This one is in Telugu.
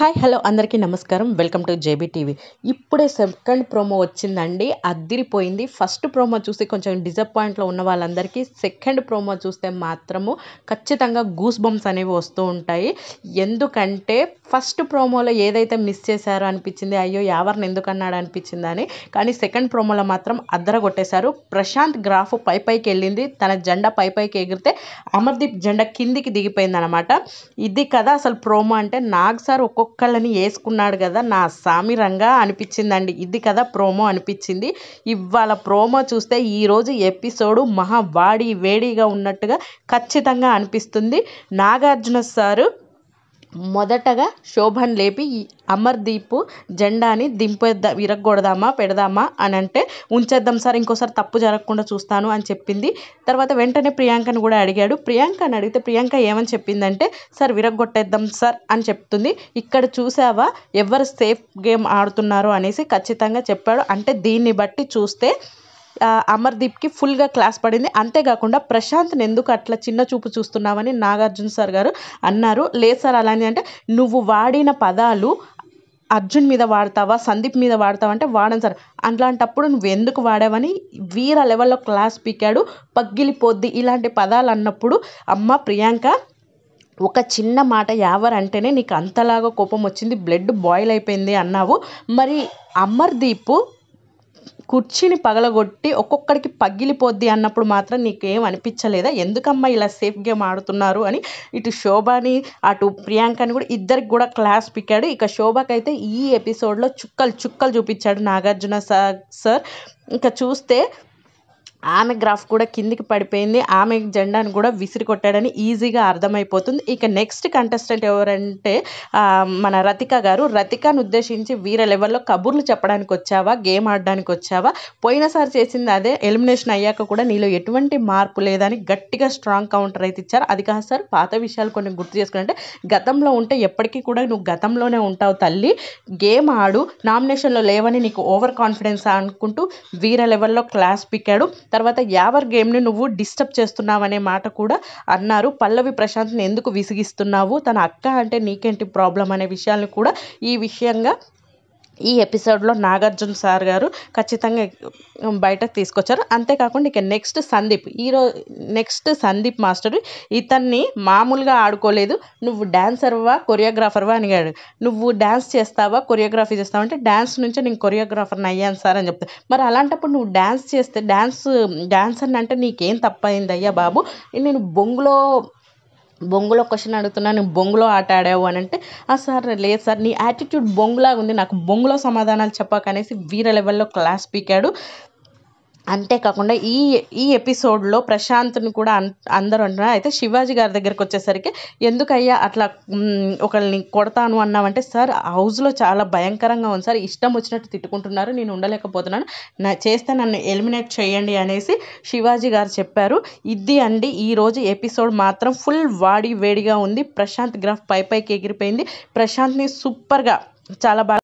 హాయ్ హలో అందరికీ నమస్కారం వెల్కమ్ టు జేబీ టీవీ ఇప్పుడే సెకండ్ ప్రోమో వచ్చిందండి అద్దిరిపోయింది ఫస్ట్ ప్రోమో చూసి కొంచెం డిసప్పాయింట్లో ఉన్న వాళ్ళందరికీ సెకండ్ ప్రోమో చూస్తే మాత్రము ఖచ్చితంగా గూస్ బంప్స్ అనేవి వస్తూ ఉంటాయి ఎందుకంటే ఫస్ట్ ప్రోమోలో ఏదైతే మిస్ చేశారో అనిపించింది అయ్యో ఎవరిని ఎందుకన్నాడు అనిపించిందని కానీ సెకండ్ ప్రోమోలో మాత్రం అద్దర కొట్టేశారు ప్రశాంత్ గ్రాఫ్ పై పైకి వెళ్ళింది తన జెండా పై పైకి ఎగిరితే అమర్దీప్ జెండా కిందికి దిగిపోయిందనమాట ఇది కదా అసలు ప్రోమో అంటే నాగ్ సార్ ఒక్కొక్క ఒక్కొక్కళ్ళని వేసుకున్నాడు కదా నా సామి రంగా అనిపించిందండి ఇది కదా ప్రోమో అనిపించింది ఇవాళ ప్రోమో చూస్తే ఈరోజు ఎపిసోడు మహా వాడి వేడిగా ఉన్నట్టుగా ఖచ్చితంగా అనిపిస్తుంది నాగార్జున సారు మొదటగా శోభను లేపి అమర్దీప్ జెండాని దింపేద్దా విరగొడదామా పెడదామా అని అంటే ఉంచేద్దాం సార్ ఇంకోసారి తప్పు జరగకుండా చూస్తాను అని చెప్పింది తర్వాత వెంటనే ప్రియాంకను కూడా అడిగాడు అని అడిగితే ప్రియాంక ఏమని చెప్పిందంటే సార్ విరగొట్టేద్దాం సార్ అని చెప్తుంది ఇక్కడ చూసావా ఎవరు సేఫ్ గేమ్ ఆడుతున్నారు అనేసి ఖచ్చితంగా చెప్పాడు అంటే దీన్ని బట్టి చూస్తే అమర్దీప్కి ఫుల్గా క్లాస్ పడింది అంతేకాకుండా ప్రశాంత్ని ఎందుకు అట్లా చిన్న చూపు చూస్తున్నావని నాగార్జున సార్ గారు అన్నారు లేదు సార్ అలానే అంటే నువ్వు వాడిన పదాలు అర్జున్ మీద వాడతావా సందీప్ మీద వాడతావా అంటే వాడను సార్ అట్లాంటప్పుడు నువ్వు ఎందుకు వాడావని వీర లెవెల్లో క్లాస్ పీకాడు పగ్గిలిపోద్ది ఇలాంటి పదాలు అన్నప్పుడు అమ్మ ప్రియాంక ఒక చిన్న మాట యావరంటేనే నీకు అంతలాగా కోపం వచ్చింది బ్లడ్ బాయిల్ అయిపోయింది అన్నావు మరి అమర్దీప్ కుర్చీని పగలగొట్టి ఒక్కొక్కడికి పగిలిపోద్ది అన్నప్పుడు మాత్రం నీకు ఏం అనిపించలేదా ఎందుకమ్మా ఇలా సేఫ్ గేమ్ ఆడుతున్నారు అని ఇటు శోభాని అటు ప్రియాంకని కూడా ఇద్దరికి కూడా క్లాస్ పికాడు ఇక శోభకైతే ఈ ఎపిసోడ్లో చుక్కలు చుక్కలు చూపించాడు నాగార్జున సార్ ఇంకా చూస్తే ఆమె గ్రాఫ్ కూడా కిందికి పడిపోయింది ఆమె జెండాను కూడా విసిరి కొట్టాడని ఈజీగా అర్థమైపోతుంది ఇక నెక్స్ట్ కంటెస్టెంట్ ఎవరంటే మన రతిక గారు రతికను ఉద్దేశించి వీర లెవెల్లో కబుర్లు చెప్పడానికి వచ్చావా గేమ్ ఆడడానికి వచ్చావా పోయినసారి చేసింది అదే ఎలిమినేషన్ అయ్యాక కూడా నీలో ఎటువంటి మార్పు లేదని గట్టిగా స్ట్రాంగ్ కౌంటర్ అయితే ఇచ్చారు అది కాదు సార్ పాత విషయాలు కొన్ని గుర్తు చేసుకుంటే గతంలో ఉంటే ఎప్పటికీ కూడా నువ్వు గతంలోనే ఉంటావు తల్లి గేమ్ ఆడు నామినేషన్లో లేవని నీకు ఓవర్ కాన్ఫిడెన్స్ అనుకుంటూ వీర లెవెల్లో క్లాస్ పిక్కాడు తర్వాత యావర్ గేమ్ని నువ్వు డిస్టర్బ్ చేస్తున్నావనే మాట కూడా అన్నారు పల్లవి ప్రశాంత్ని ఎందుకు విసిగిస్తున్నావు తన అక్క అంటే నీకేంటి ప్రాబ్లం అనే విషయాన్ని కూడా ఈ విషయంగా ఈ ఎపిసోడ్లో నాగార్జున సార్ గారు ఖచ్చితంగా బయటకు తీసుకొచ్చారు అంతేకాకుండా ఇక నెక్స్ట్ సందీప్ ఈరో నెక్స్ట్ సందీప్ మాస్టర్ ఇతన్ని మామూలుగా ఆడుకోలేదు నువ్వు డ్యాన్సర్వా కొరియోగ్రాఫర్వా అనిగాడు నువ్వు డ్యాన్స్ చేస్తావా కొరియోగ్రఫీ చేస్తావా అంటే డ్యాన్స్ నుంచే నేను కొరియోగ్రాఫర్ని అయ్యాను సార్ అని చెప్తాను మరి అలాంటప్పుడు నువ్వు డ్యాన్స్ చేస్తే డ్యాన్స్ డ్యాన్స్ అని అంటే నీకేం తప్పైంది అయ్యా బాబు నేను బొంగులో బొంగులో క్వశ్చన్ అడుగుతున్నా నువ్వు బొంగులో ఆట ఆడావు అని అంటే ఆ సార్ లేదు సార్ నీ యాటిట్యూడ్ బొంగులాగా ఉంది నాకు బొంగులో సమాధానాలు చెప్పకనేసి వీర లెవెల్లో క్లాస్ పీకాడు అంతేకాకుండా ఈ ఈ ఎపిసోడ్లో ప్రశాంత్ని కూడా అందరూ అంటున్నారు అయితే శివాజీ గారి దగ్గరికి వచ్చేసరికి ఎందుకయ్యా అట్లా ఒకరిని కొడతాను అన్నావంటే సార్ హౌస్లో చాలా భయంకరంగా ఉంది సార్ ఇష్టం వచ్చినట్టు తిట్టుకుంటున్నారు నేను ఉండలేకపోతున్నాను నా చేస్తే నన్ను ఎలిమినేట్ చేయండి అనేసి శివాజీ గారు చెప్పారు ఇది అండి ఈరోజు ఎపిసోడ్ మాత్రం ఫుల్ వాడి వేడిగా ఉంది ప్రశాంత్ గ్రాఫ్ పై పైకి ఎగిరిపోయింది ప్రశాంత్ని సూపర్గా చాలా బాగా